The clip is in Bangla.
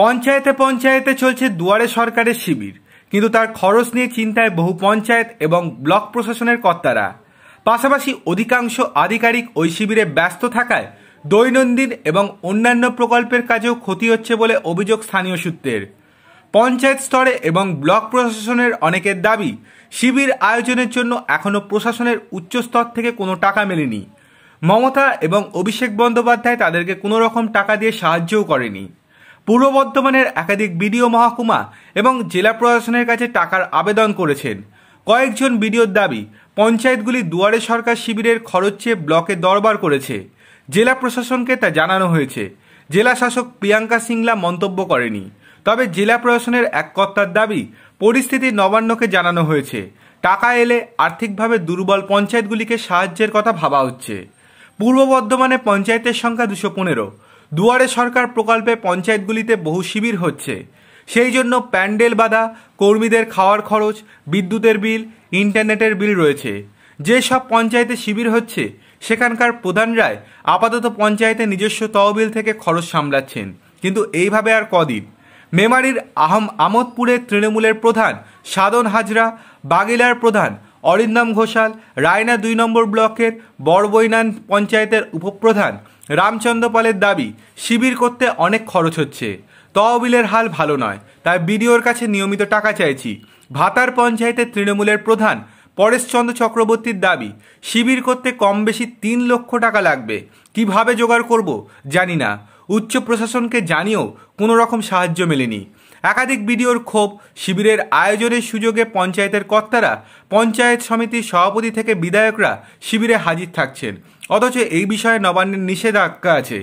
পঞ্চায়েতে পঞ্চায়েতে চলছে দুয়ারে সরকারের শিবির কিন্তু তার খরচ নিয়ে চিন্তায় বহু পঞ্চায়েত এবং ব্লক প্রশাসনের কর্তারা পাশাপাশি অধিকাংশ আধিকারিক ওই শিবিরে ব্যস্ত থাকায় দৈনন্দিন এবং অন্যান্য প্রকল্পের কাজেও ক্ষতি হচ্ছে বলে অভিযোগ স্থানীয় সূত্রের পঞ্চায়েত স্তরে এবং ব্লক প্রশাসনের অনেকের দাবি শিবির আয়োজনের জন্য এখনও প্রশাসনের উচ্চ স্তর থেকে কোনো টাকা মেলেনি মমতা এবং অভিষেক বন্দ্যোপাধ্যায় তাদেরকে কোনো রকম টাকা দিয়ে সাহায্যও করেনি পূর্ব বর্ধমানের একাধিক বিডিও মহকুমা এবং জেলা প্রশাসনের কাছে টাকার আবেদন করেছেন কয়েকজন বিডিওর দাবি পঞ্চায়েতগুলি দুয়ারে সরকার শিবিরের খরচ চেয়ে ব্লকে দরবার করেছে জেলা প্রশাসনকে তা জানানো হয়েছে জেলা শাসক প্রিয়াঙ্কা সিংলা মন্তব্য করেনি তবে জেলা প্রশাসনের এক কর্তার দাবি পরিস্থিতি নবান্নকে জানানো হয়েছে টাকা এলে আর্থিকভাবে দুর্বল পঞ্চায়েতগুলিকে সাহায্যের কথা ভাবা হচ্ছে পূর্ব বর্ধমানে পঞ্চায়েতের সংখ্যা দুশো পনেরো দুয়ারে সরকার প্রকল্পে পঞ্চায়েতগুলিতে বহু শিবির হচ্ছে সেই জন্য প্যান্ডেল বাঁধা কর্মীদের খাওয়ার খরচ বিদ্যুতের বিল ইন্টারনেটের বিল রয়েছে যেসব পঞ্চায়েতে শিবির হচ্ছে সেখানকার প্রধানরাই আপাতত পঞ্চায়েতে নিজস্ব তহবিল থেকে খরচ সামলাচ্ছেন কিন্তু এইভাবে আর কদিন মেমারির আহম আমোদপুরের তৃণমূলের প্রধান সাদন হাজরা বাগিলার প্রধান অরিন্দম ঘোষাল রায়না দুই নম্বর ব্লকের বড়বৈনান পঞ্চায়েতের উপপ্রধান রামচন্দ্র পালের দাবি শিবির করতে অনেক খরচ হচ্ছে তহবিলের হাল ভালো নয় তাই বিডিওর কাছে নিয়মিত টাকা চাইছি ভাতার পঞ্চায়েতের তৃণমূলের প্রধান পরেশচন্দ্র চক্রবর্তীর দাবি শিবির করতে কম বেশি তিন লক্ষ টাকা লাগবে কিভাবে জোগাড় করব জানি না উচ্চ প্রশাসনকে জানিয়েও কোনো রকম সাহায্য মেলেনি একাধিক বিডিওর ক্ষোভ শিবিরের আয়োজনের সুযোগে পঞ্চায়েতের কর্তারা পঞ্চায়েত সমিতির সভাপতি থেকে বিধায়করা শিবিরে হাজির থাকছেন অথচ এই বিষয়ে নবান্নের নিষেধাজ্ঞা আছে